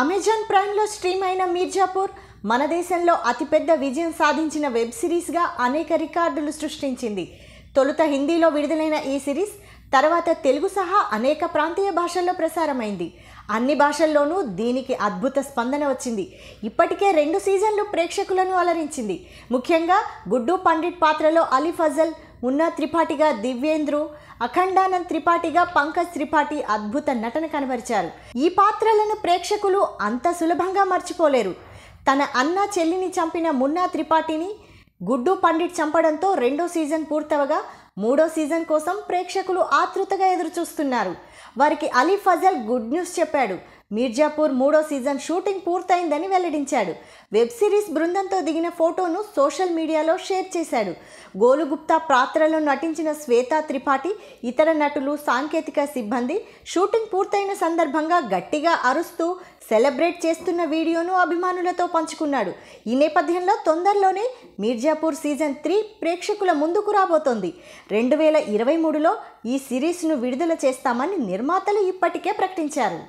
Amazon ప్రైమ్లో stream అయిన మీర్జాపూర్ మన దేశంలో అతిపెద్ద విజయం సాధించిన వెబ్ సిరీస్గా అనేక రికార్డులు సృష్టించింది తొలుత హిందీలో విడుదలైన ఈ సిరీస్ తర్వాత తెలుగు సహా అనేక ప్రాంతీయ భాషల్లో ప్రసారమైంది అన్ని భాషల్లోనూ దీనికి అద్భుత స్పందన వచ్చింది ఇప్పటికే రెండు సీజన్లు ప్రేక్షకులను అలరించింది ముఖ్యంగా గుడ్డు పండిట్ పాత్రలో అలీ ఫజల్ మున్నా త్రిపాఠిగా దివ్యేంద్రు అఖండానంద్ త్రిపాఠిగా పంకజ్ త్రిపాఠి అద్భుత నటన కనబరిచారు ఈ పాత్రలను ప్రేక్షకులు అంత సులభంగా మర్చిపోలేరు తన అన్న చెల్లిని చంపిన మున్నా త్రిపాఠిని గుడ్డు పండిట్ చంపడంతో రెండో సీజన్ పూర్తవగా మూడో సీజన్ కోసం ప్రేక్షకులు ఆతృతగా ఎదురుచూస్తున్నారు వారికి అలీ ఫజల్ గుడ్ న్యూస్ చెప్పాడు మీర్జాపూర్ మూడో సీజన్ షూటింగ్ పూర్తయిందని వెల్లడించాడు వెబ్ సిరీస్ బృందంతో దిగిన ఫోటోను సోషల్ మీడియాలో షేర్ చేశాడు గోలుగుప్తా పాత్రలో నటించిన శ్వేతా త్రిపాఠి ఇతర నటులు సాంకేతిక సిబ్బంది షూటింగ్ పూర్తయిన సందర్భంగా గట్టిగా అరుస్తూ సెలబ్రేట్ చేస్తున్న వీడియోను అభిమానులతో పంచుకున్నాడు ఈ నేపథ్యంలో తొందరలోనే మీర్జాపూర్ సీజన్ త్రీ ప్రేక్షకుల ముందుకు రాబోతోంది రెండు వేల ఇరవై మూడులో ఈ సిరీస్ను విడుదల చేస్తామని నిర్మాతలు ఇప్పటికే ప్రకటించారు